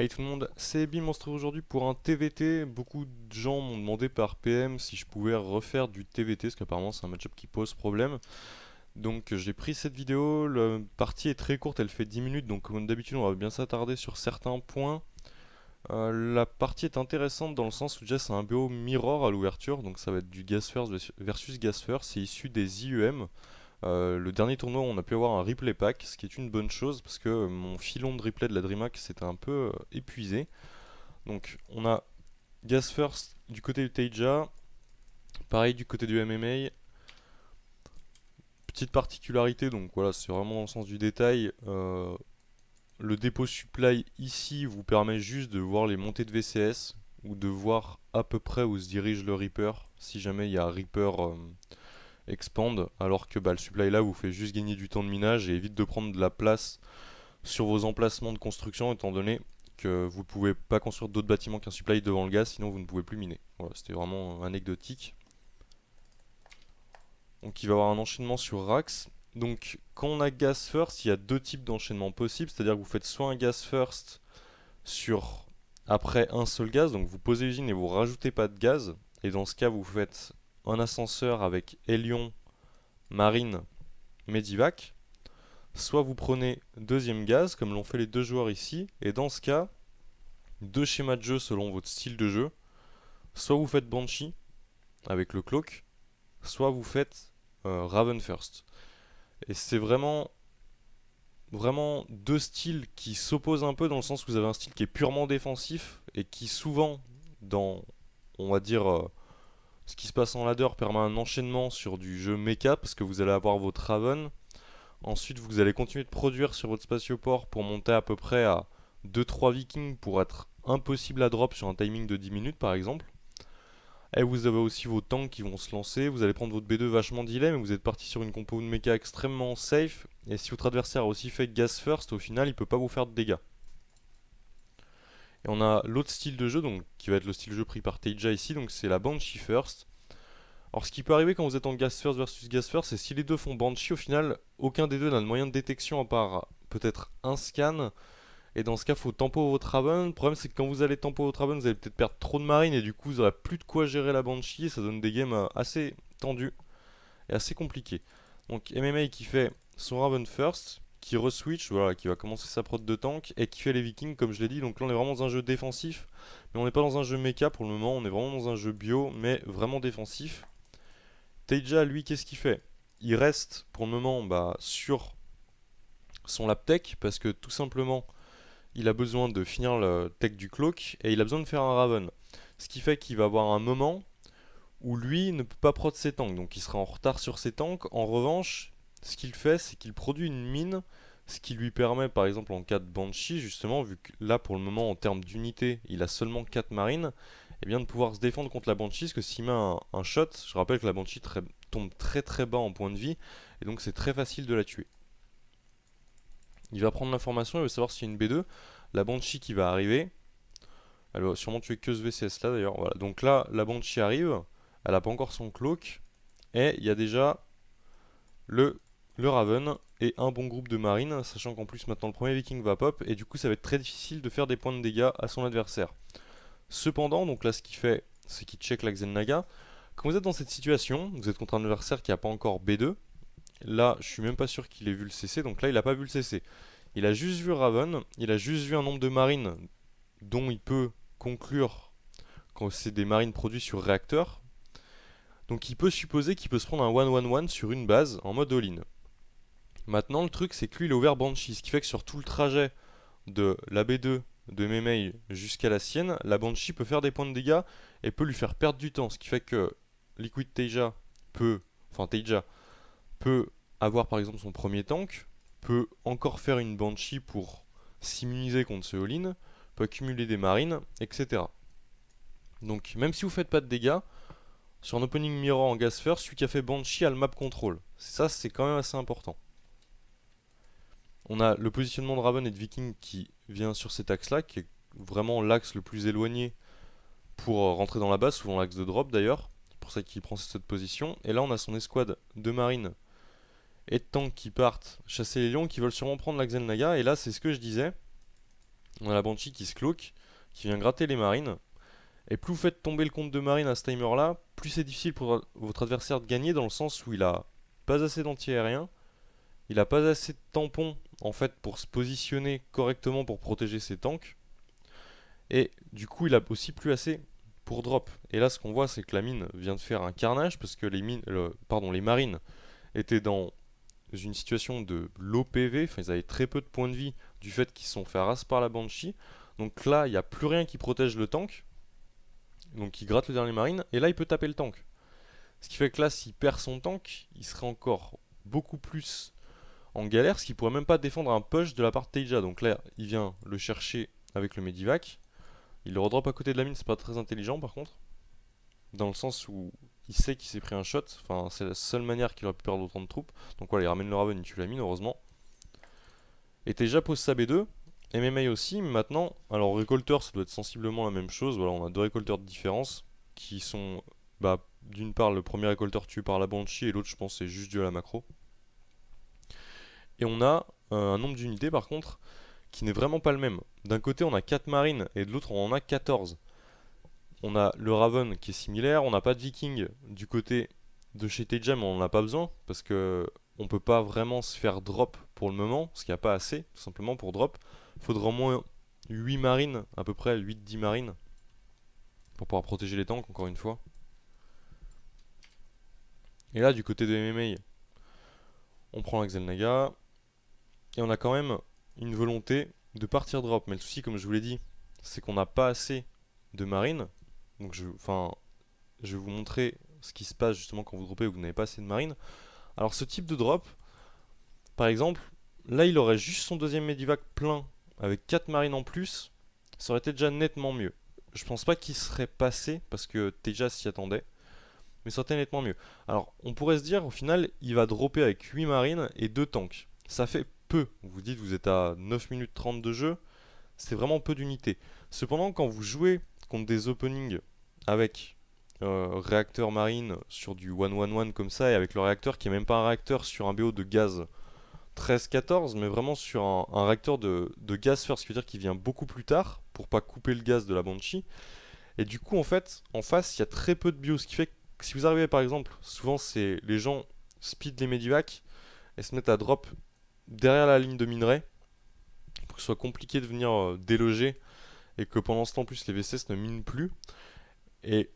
Hey tout le monde, c'est Bimonstre aujourd'hui pour un TVT. Beaucoup de gens m'ont demandé par PM si je pouvais refaire du TVT, parce qu'apparemment c'est un matchup qui pose problème. Donc euh, j'ai pris cette vidéo, la partie est très courte, elle fait 10 minutes, donc comme d'habitude on va bien s'attarder sur certains points. Euh, la partie est intéressante dans le sens où déjà c'est un BO mirror à l'ouverture, donc ça va être du gas first versus gas c'est issu des IUM. Euh, le dernier tournoi, on a pu avoir un replay pack, ce qui est une bonne chose parce que mon filon de replay de la DreamHack s'était un peu euh, épuisé. Donc on a Gas First du côté du Teija, pareil du côté du MMA. Petite particularité, donc voilà, c'est vraiment dans le sens du détail. Euh, le dépôt supply ici vous permet juste de voir les montées de VCS ou de voir à peu près où se dirige le Reaper si jamais il y a Reaper expande alors que bah, le supply là vous fait juste gagner du temps de minage et évite de prendre de la place sur vos emplacements de construction étant donné que vous ne pouvez pas construire d'autres bâtiments qu'un supply devant le gaz sinon vous ne pouvez plus miner. Voilà, c'était vraiment euh, anecdotique. Donc il va y avoir un enchaînement sur Rax. Donc quand on a gas first, il y a deux types d'enchaînement possibles, c'est-à-dire que vous faites soit un gas first sur après un seul gaz, donc vous posez l'usine et vous rajoutez pas de gaz, et dans ce cas vous faites un ascenseur avec Elion, Marine, Medivac. Soit vous prenez deuxième gaz, comme l'ont fait les deux joueurs ici, et dans ce cas, deux schémas de jeu selon votre style de jeu. Soit vous faites Banshee avec le cloak, soit vous faites euh, Raven First Et c'est vraiment vraiment deux styles qui s'opposent un peu dans le sens où vous avez un style qui est purement défensif et qui souvent dans on va dire euh, ce qui se passe en ladder permet un enchaînement sur du jeu mecha parce que vous allez avoir votre Raven. Ensuite, vous allez continuer de produire sur votre spatioport pour monter à peu près à 2-3 vikings pour être impossible à drop sur un timing de 10 minutes par exemple. Et vous avez aussi vos tanks qui vont se lancer, vous allez prendre votre B2 vachement dilé mais vous êtes parti sur une compo de mecha extrêmement safe. Et si votre adversaire a aussi fait gas first, au final il peut pas vous faire de dégâts. Et on a l'autre style de jeu, donc qui va être le style de jeu pris par Teija ici, donc c'est la Banshee First. Alors ce qui peut arriver quand vous êtes en Gas First versus Gas First, c'est si les deux font Banshee, au final, aucun des deux n'a de moyen de détection à part peut-être un scan. Et dans ce cas, faut tempo votre Raven. Le problème, c'est que quand vous allez tempo votre Raven, vous allez peut-être perdre trop de marines et du coup, vous n'aurez plus de quoi gérer la Banshee. Et ça donne des games euh, assez tendus et assez compliqués. Donc MMA qui fait son Raven First, qui re-switch, voilà, qui va commencer sa prod de tank et qui fait les vikings comme je l'ai dit. Donc là on est vraiment dans un jeu défensif, mais on n'est pas dans un jeu mecha pour le moment, on est vraiment dans un jeu bio, mais vraiment défensif. Teja lui qu'est-ce qu'il fait Il reste pour le moment bah, sur son tech parce que tout simplement il a besoin de finir le tech du cloak et il a besoin de faire un raven. Ce qui fait qu'il va avoir un moment où lui ne peut pas prod ses tanks, donc il sera en retard sur ses tanks. En revanche, ce qu'il fait, c'est qu'il produit une mine, ce qui lui permet, par exemple, en cas de Banshee, justement, vu que là, pour le moment, en termes d'unité, il a seulement 4 marines, et eh bien de pouvoir se défendre contre la Banshee, parce que s'il met un, shot, je rappelle que la Banshee tombe très très bas en point de vie, et donc c'est très facile de la tuer. Il va prendre l'information, il veut savoir s'il y a une B2, la Banshee qui va arriver, elle va sûrement tuer que ce VCS là d'ailleurs, voilà. Donc là, la Banshee arrive, elle n'a pas encore son cloak, et il y a déjà le le Raven et un bon groupe de marines, sachant qu'en plus maintenant le premier Viking va pop, et du coup ça va être très difficile de faire des points de dégâts à son adversaire. Cependant, donc là ce qu'il fait, c'est qu'il check la Xenaga Quand vous êtes dans cette situation, vous êtes contre un adversaire qui n'a pas encore B2, là je suis même pas sûr qu'il ait vu le CC, donc là il n'a pas vu le CC. Il a juste vu Raven, il a juste vu un nombre de marines dont il peut conclure quand c'est des marines produits sur réacteur. Donc il peut supposer qu'il peut se prendre un 1-1-1 sur une base en mode all-in. Maintenant, le truc, c'est que lui, il a ouvert Banshee, ce qui fait que sur tout le trajet de la B2 de Memei jusqu'à la sienne, la Banshee peut faire des points de dégâts et peut lui faire perdre du temps, ce qui fait que Liquid Teja peut, enfin Teja peut avoir par exemple son premier tank, peut encore faire une Banshee pour s'immuniser contre ce all in peut accumuler des marines, etc. Donc même si vous faites pas de dégâts, sur un opening mirror en gas first, celui qui a fait Banshee a le map control. Ça c'est quand même assez important. On a le positionnement de Raven et de Viking qui vient sur cet axe-là, qui est vraiment l'axe le plus éloigné pour euh, rentrer dans la base, souvent l'axe de drop d'ailleurs. C'est pour ça qu'il prend cette position. Et là, on a son escouade de marines et de tanks qui partent chasser les lions, qui veulent sûrement prendre l'axe Naga. Et là, c'est ce que je disais. On a la Banshee qui se cloque, qui vient gratter les marines. Et plus vous faites tomber le compte de marine à ce timer-là, plus c'est difficile pour votre adversaire de gagner dans le sens où il a pas assez d'anti-aérien, il a pas assez de tampons en fait pour se positionner correctement pour protéger ses tanks. Et du coup, il a aussi plus assez pour drop. Et là, ce qu'on voit, c'est que la mine vient de faire un carnage parce que les mines, pardon, les marines étaient dans une situation de low PV. Enfin, ils avaient très peu de points de vie du fait qu'ils se sont fait ras par la Banshee. Donc là, il n'y a plus rien qui protège le tank. Donc il gratte le dernier marine. Et là, il peut taper le tank. Ce qui fait que là, s'il perd son tank, il serait encore beaucoup plus en galère, ce qui pourrait même pas défendre un push de la part de Teija. Donc là, il vient le chercher avec le Medivac. Il le redrop à côté de la mine, c'est pas très intelligent par contre. Dans le sens où il sait qu'il s'est pris un shot. Enfin, c'est la seule manière qu'il aurait pu perdre autant de troupes. Donc voilà, il ramène le Raven, il tue la mine, heureusement. Et Teja pose sa B2. MMA aussi, mais maintenant, alors récolteur, ça doit être sensiblement la même chose. Voilà, on a deux récolteurs de différence qui sont, bah, d'une part, le premier récolteur tué par la Banshee et l'autre, je pense, c'est juste dû à la macro. Et on a euh, un nombre d'unités par contre qui n'est vraiment pas le même. D'un côté on a 4 marines et de l'autre on en a 14. On a le Raven qui est similaire, on n'a pas de Viking du côté de chez Tejam, on n'en a pas besoin parce que on peut pas vraiment se faire drop pour le moment, parce qu'il n'y a pas assez tout simplement pour drop. Il faudra au moins 8 marines, à peu près 8-10 marines pour pouvoir protéger les tanks encore une fois. Et là du côté de MMA, on prend l'Axel Naga, et on a quand même une volonté de partir drop. Mais le souci, comme je vous l'ai dit, c'est qu'on n'a pas assez de marines. Donc je, enfin, je vais vous montrer ce qui se passe justement quand vous dropez ou que vous n'avez pas assez de marines. Alors ce type de drop, par exemple, là il aurait juste son deuxième Medivac plein avec 4 marines en plus, ça aurait été déjà nettement mieux. Je pense pas qu'il serait passé parce que déjà s'y attendait, mais ça aurait été nettement mieux. Alors on pourrait se dire au final il va dropper avec 8 marines et 2 tanks. Ça fait peu. Vous dites vous êtes à 9 minutes 30 de jeu, c'est vraiment peu d'unités. Cependant, quand vous jouez contre des openings avec euh, réacteur marine sur du 1-1-1 comme ça, et avec le réacteur qui est même pas un réacteur sur un BO de gaz 13-14, mais vraiment sur un, réacteur de, gaz first, ce qui dire qui vient beaucoup plus tard, pour pas couper le gaz de la Banshee. Et du coup, en fait, en face, il y a très peu de bio, ce qui fait que si vous arrivez par exemple, souvent c'est les gens speed les medivacs et se mettent à drop derrière la ligne de minerai pour que ce soit compliqué de venir euh, déloger et que pendant ce temps plus les VCS ne minent plus et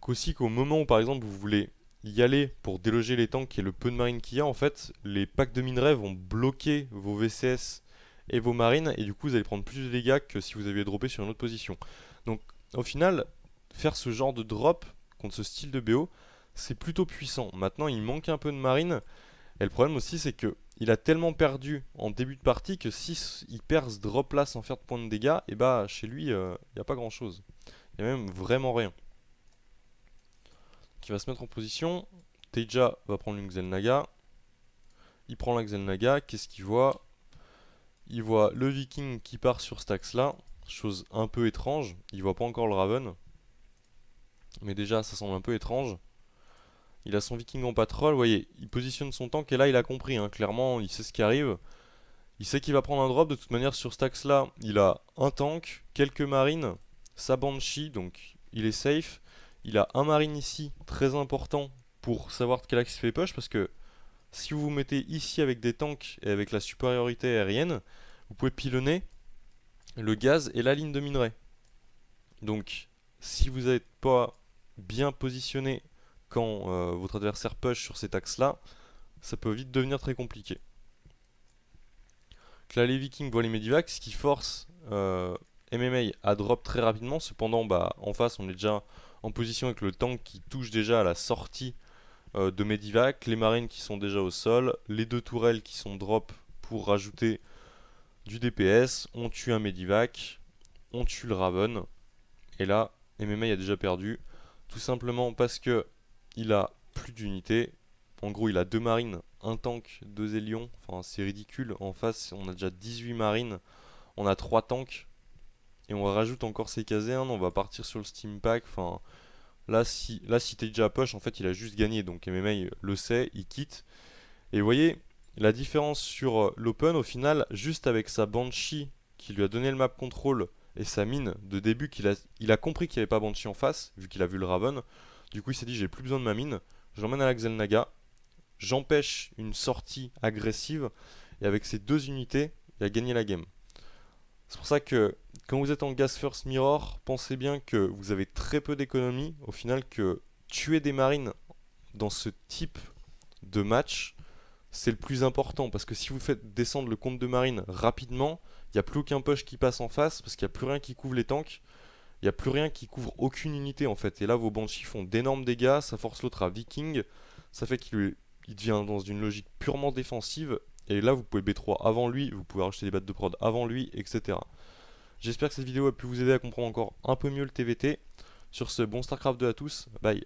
qu'aussi qu'au moment où par exemple vous voulez y aller pour déloger les tanks et le peu de marine qu'il y a en fait les packs de minerai vont bloquer vos VCS et vos marines et du coup vous allez prendre plus de dégâts que si vous aviez droppé sur une autre position donc au final faire ce genre de drop contre ce style de BO c'est plutôt puissant maintenant il manque un peu de marine et le problème aussi c'est que il a tellement perdu en début de partie que si il perd ce drop là sans faire de points de dégâts, et eh bah chez lui, euh, il n'y a pas grand chose. Il n'y a même vraiment rien. Qui va se mettre en position. Teja va prendre une Xelnaga. Il prend la Xelnaga. Qu'est-ce qu'il voit Il voit le Viking qui part sur cet axe là. Chose un peu étrange. Il voit pas encore le Raven. Mais déjà, ça semble un peu étrange. Il a son viking en patrol, vous voyez, il positionne son tank et là il a compris, hein. clairement, il sait ce qui arrive. Il sait qu'il va prendre un drop, de toute manière sur axe là, il a un tank, quelques marines, sa banshee, donc il est safe. Il a un marine ici, très important pour savoir de quel axe il fait push, parce que si vous vous mettez ici avec des tanks et avec la supériorité aérienne, vous pouvez pilonner le gaz et la ligne de minerai. Donc si vous n'êtes pas bien positionné quand euh, votre adversaire push sur ces axe là ça peut vite devenir très compliqué. là, les Vikings voient les Medivacs, ce qui force euh, MMA à drop très rapidement. Cependant, bah, en face, on est déjà en position avec le tank qui touche déjà à la sortie euh, de Medivac, les marines qui sont déjà au sol, les deux tourelles qui sont drop pour rajouter du DPS. On tue un Medivac, on tue le Raven. Et là, MMA a déjà perdu. Tout simplement parce que il a plus d'unités. En gros, il a deux marines, un tank, deux hélions. Enfin, c'est ridicule. En face, on a déjà 18 marines. On a trois tanks. Et on rajoute encore ses casernes. On va partir sur le steam pack. Enfin, là, si, là, t'es déjà poche, en fait, il a juste gagné. Donc MMA le sait, il quitte. Et vous voyez, la différence sur euh, l'open, au final, juste avec sa Banshee qui lui a donné le map control et sa mine de début, qu'il a, il a compris qu'il n'y avait pas Banshee en face, vu qu'il a vu le Raven. Du coup, il s'est dit j'ai plus besoin de ma mine, j'emmène à l'Axel Naga, j'empêche une sortie agressive, et avec ces deux unités, il a gagné la game. C'est pour ça que quand vous êtes en gas first mirror, pensez bien que vous avez très peu d'économie, au final que tuer des marines dans ce type de match, c'est le plus important, parce que si vous faites descendre le compte de marine rapidement, il n'y a plus aucun push qui passe en face, parce qu'il n'y a plus rien qui couvre les tanks, il n'y a plus rien qui couvre aucune unité en fait. Et là, vos banshees font d'énormes dégâts, ça force l'autre à viking, ça fait qu'il il devient dans une logique purement défensive. Et là, vous pouvez B3 avant lui, vous pouvez rajouter des battes de prod avant lui, etc. J'espère que cette vidéo a pu vous aider à comprendre encore un peu mieux le TVT. Sur ce, bon StarCraft 2 à tous, bye